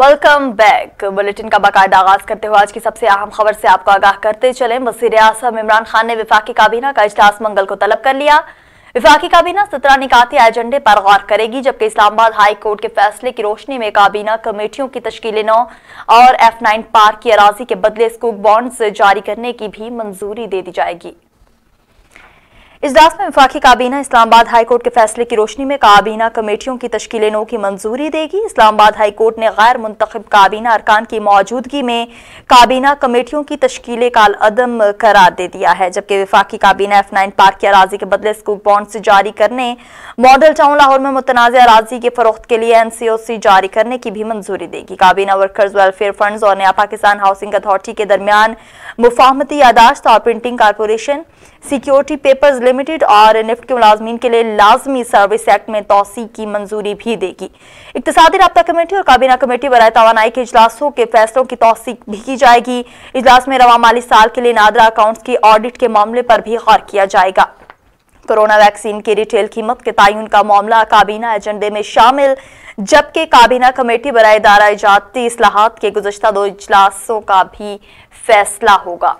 welcome back bulletin का बाकायदा आगाज करते हुए आज की सबसे अहम खबर से आपको आगाह करते चले वजीर आजम इमरान खान ने विफाकी काबीना का इजलास मंगल को तलब कर लिया विफाकी काबीना सत्रह निकाती एजेंडे पर गौर करेगी जबकि इस्लामाबाद हाई कोर्ट के फैसले की रोशनी में काबीना कमेटियों की तश्कील नौ और एफ नाइन पार्क की अराजी के बदले स्कूक बॉन्ड्स जारी करने की भी मंजूरी दे दी जाएगी इजलास में विफाखी काबीना इस्लामाबाद हाईकोर्ट के फैसले की रोशनी में काबीना कमेटियों की तश्ल नो की मंजूरी देगी इस्लामाबाद हाईकोर्ट ने गैर मुंतब काबीना अरकान की मौजूदगी में काबीना कमेटियों की तश्ल काल करार दे दिया है जबकि विफाखी काबीना एफ नाइन पार्क की अराजी के बदले स्कूल बॉन्ड से जारी करने मॉडल टाउन लाहौर में मुतनाज़ अराजी के फरोख्त के लिए एन सी ओ सी जारी करने की भी मंजूरी देगी काबीना वर्कर्स वेलफेयर फंड और नया पाकिस्तान हाउसिंग अथॉरिटी के दरमियान मुफाहमती यादाश्त और printing corporation security papers limited और निफ्ट के मुलाजमीन के लिए लाजमी सर्विस एक्ट में तोसी की मंजूरी भी देगी इकतदी रबा कमेटी और काबीना कमेटी बरए तो के अजलासों के फैसलों की तोसी भी की जाएगी इजलास में रवा माली साल के लिए नादरा अकाउंट्स की ऑडिट के मामले पर भी गौर किया जाएगा कोरोना वैक्सीन की रिटेल कीमत के तयन का मामला काबीना एजेंडे में शामिल जबकि काबीना कमेटी बरए दारा जाती असलाहत के गुजशत दो इजलासों का भी फैसला होगा